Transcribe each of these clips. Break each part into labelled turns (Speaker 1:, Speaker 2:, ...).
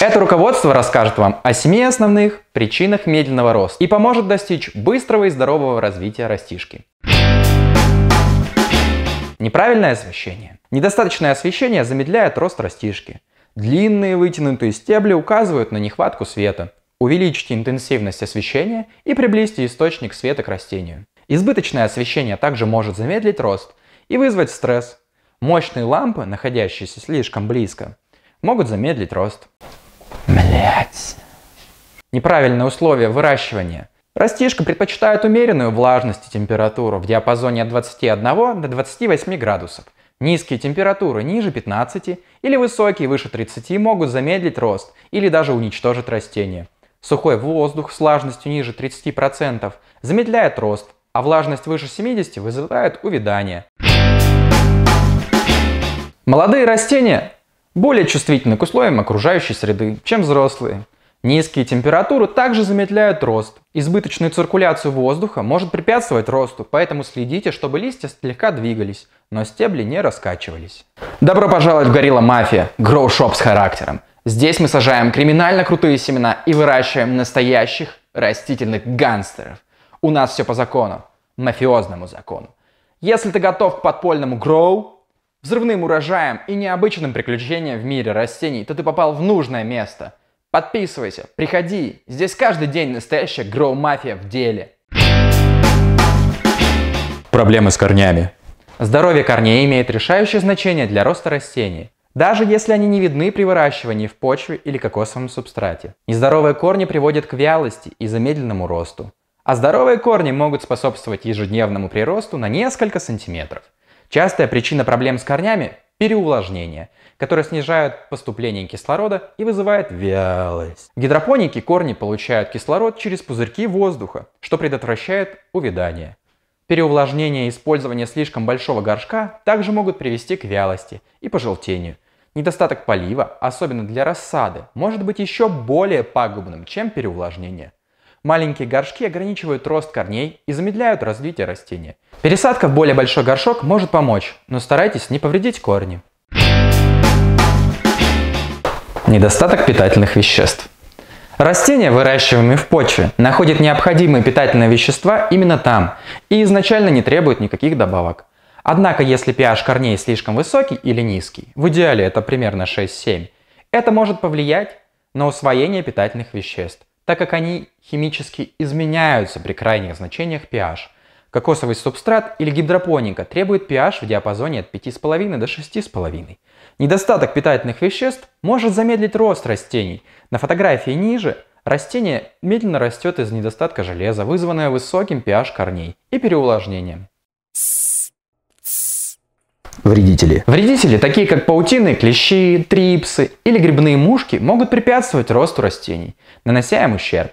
Speaker 1: Это руководство расскажет вам о семи основных причинах медленного роста и поможет достичь быстрого и здорового развития растишки. Неправильное освещение. Недостаточное освещение замедляет рост растишки. Длинные вытянутые стебли указывают на нехватку света. Увеличьте интенсивность освещения и приблизьте источник света к растению. Избыточное освещение также может замедлить рост и вызвать стресс. Мощные лампы, находящиеся слишком близко, могут замедлить рост. Блять. Неправильные условия выращивания. Растишка предпочитает умеренную влажность и температуру в диапазоне от 21 до 28 градусов. Низкие температуры ниже 15 или высокие выше 30 могут замедлить рост или даже уничтожить растение. Сухой воздух с влажностью ниже 30% замедляет рост, а влажность выше 70 вызывает увядание. Молодые растения более чувствительны к условиям окружающей среды, чем взрослые. Низкие температуры также замедляют рост. Избыточную циркуляцию воздуха может препятствовать росту, поэтому следите, чтобы листья слегка двигались, но стебли не раскачивались. Добро пожаловать в Горилла Мафия, гроу-шоп с характером. Здесь мы сажаем криминально крутые семена и выращиваем настоящих растительных гангстеров. У нас все по закону, мафиозному закону. Если ты готов к подпольному гроу, взрывным урожаем и необычным приключением в мире растений, то ты попал в нужное место. Подписывайся, приходи, здесь каждый день настоящая гроу-мафия в деле. Проблемы с корнями. Здоровье корней имеет решающее значение для роста растений, даже если они не видны при выращивании в почве или кокосовом субстрате. Нездоровые корни приводят к вялости и замедленному росту, а здоровые корни могут способствовать ежедневному приросту на несколько сантиметров. Частая причина проблем с корнями – переувлажнение, которое снижает поступление кислорода и вызывает вялость. В гидропонике корни получают кислород через пузырьки воздуха, что предотвращает увядание. Переувлажнение и использование слишком большого горшка также могут привести к вялости и пожелтению. Недостаток полива, особенно для рассады, может быть еще более пагубным, чем переувлажнение. Маленькие горшки ограничивают рост корней и замедляют развитие растения. Пересадка в более большой горшок может помочь, но старайтесь не повредить корни. Недостаток питательных веществ. Растения, выращиваемые в почве, находят необходимые питательные вещества именно там и изначально не требуют никаких добавок. Однако, если pH корней слишком высокий или низкий, в идеале это примерно 6-7, это может повлиять на усвоение питательных веществ так как они химически изменяются при крайних значениях pH. Кокосовый субстрат или гидропоника требует pH в диапазоне от 5,5 до 6,5. Недостаток питательных веществ может замедлить рост растений. На фотографии ниже растение медленно растет из недостатка железа, вызванное высоким pH корней и переувлажнением вредители. Вредители, такие как паутины, клещи, трипсы или грибные мушки, могут препятствовать росту растений, нанося им ущерб.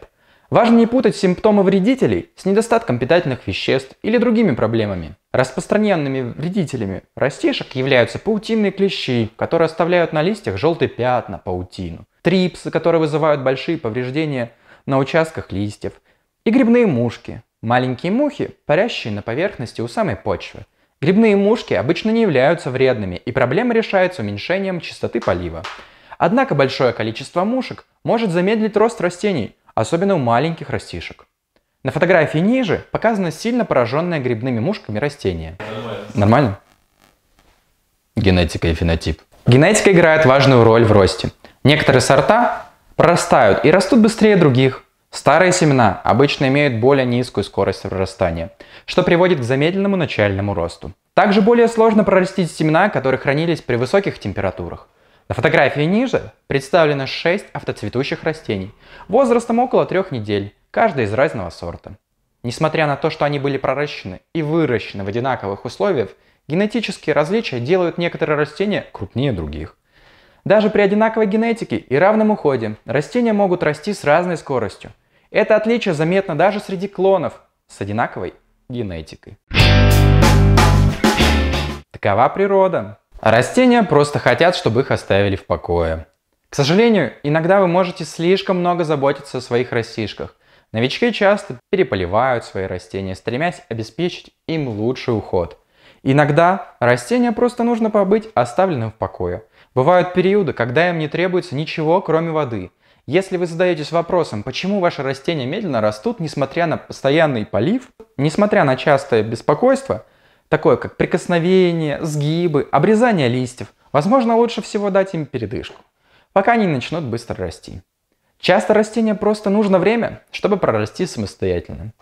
Speaker 1: Важно не путать симптомы вредителей с недостатком питательных веществ или другими проблемами. Распространенными вредителями растишек являются паутинные клещи, которые оставляют на листьях желтые пятна, паутину, трипсы, которые вызывают большие повреждения на участках листьев, и грибные мушки, маленькие мухи, парящие на поверхности у самой почвы – Грибные мушки обычно не являются вредными, и проблема решается уменьшением частоты полива. Однако большое количество мушек может замедлить рост растений, особенно у маленьких растишек. На фотографии ниже показано сильно пораженное грибными мушками растение. Нормально? Нормально? Генетика и фенотип. Генетика играет важную роль в росте. Некоторые сорта прорастают и растут быстрее других, Старые семена обычно имеют более низкую скорость прорастания, что приводит к замедленному начальному росту. Также более сложно прорастить семена, которые хранились при высоких температурах. На фотографии ниже представлено 6 автоцветущих растений возрастом около 3 недель, каждый из разного сорта. Несмотря на то, что они были проращены и выращены в одинаковых условиях, генетические различия делают некоторые растения крупнее других. Даже при одинаковой генетике и равном уходе растения могут расти с разной скоростью – это отличие заметно даже среди клонов с одинаковой генетикой. Такова природа. А растения просто хотят, чтобы их оставили в покое. К сожалению, иногда вы можете слишком много заботиться о своих растишках. Новички часто переполивают свои растения, стремясь обеспечить им лучший уход. Иногда растения просто нужно побыть оставленным в покое. Бывают периоды, когда им не требуется ничего, кроме воды – если вы задаетесь вопросом, почему ваши растения медленно растут, несмотря на постоянный полив, несмотря на частое беспокойство, такое как прикосновение, сгибы, обрезание листьев, возможно, лучше всего дать им передышку, пока они начнут быстро расти. Часто растения просто нужно время, чтобы прорасти самостоятельно.